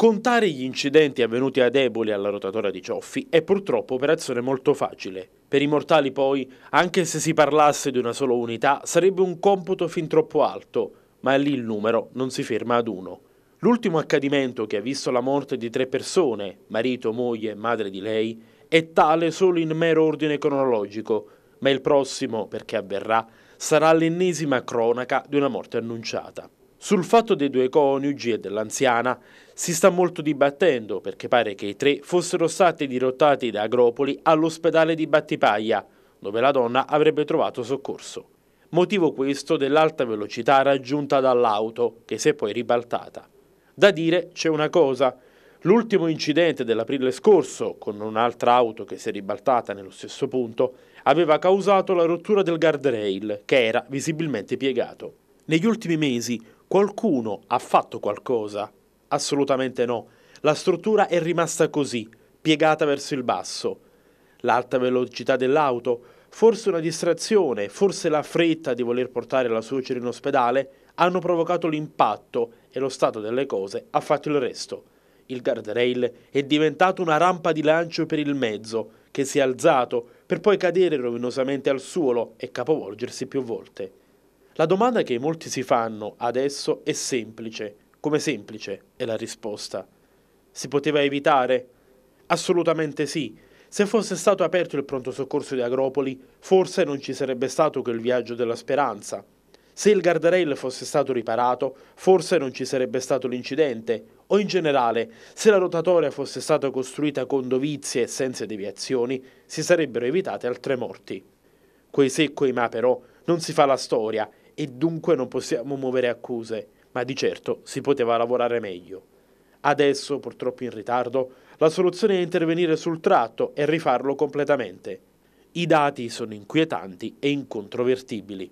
Contare gli incidenti avvenuti a deboli alla rotatoria di Cioffi è purtroppo operazione molto facile. Per i mortali poi, anche se si parlasse di una sola unità, sarebbe un computo fin troppo alto, ma lì il numero non si ferma ad uno. L'ultimo accadimento che ha visto la morte di tre persone, marito, moglie e madre di lei, è tale solo in mero ordine cronologico, ma il prossimo, perché avverrà, sarà l'ennesima cronaca di una morte annunciata. Sul fatto dei due coniugi e dell'anziana si sta molto dibattendo perché pare che i tre fossero stati dirottati da Agropoli all'ospedale di Battipaglia, dove la donna avrebbe trovato soccorso. Motivo questo dell'alta velocità raggiunta dall'auto, che si è poi ribaltata. Da dire c'è una cosa, L'ultimo incidente dell'aprile scorso, con un'altra auto che si è ribaltata nello stesso punto, aveva causato la rottura del guardrail, che era visibilmente piegato. Negli ultimi mesi Qualcuno ha fatto qualcosa? Assolutamente no. La struttura è rimasta così, piegata verso il basso. L'alta velocità dell'auto, forse una distrazione, forse la fretta di voler portare la suocera in ospedale, hanno provocato l'impatto e lo stato delle cose ha fatto il resto. Il guardrail è diventato una rampa di lancio per il mezzo, che si è alzato per poi cadere rovinosamente al suolo e capovolgersi più volte. La domanda che molti si fanno adesso è semplice, come semplice è la risposta. Si poteva evitare? Assolutamente sì. Se fosse stato aperto il pronto soccorso di Agropoli, forse non ci sarebbe stato quel viaggio della speranza. Se il guardrail fosse stato riparato, forse non ci sarebbe stato l'incidente, o in generale, se la rotatoria fosse stata costruita con dovizie e senza deviazioni, si sarebbero evitate altre morti. Quei secco e ma però non si fa la storia e dunque non possiamo muovere accuse, ma di certo si poteva lavorare meglio. Adesso, purtroppo in ritardo, la soluzione è intervenire sul tratto e rifarlo completamente. I dati sono inquietanti e incontrovertibili.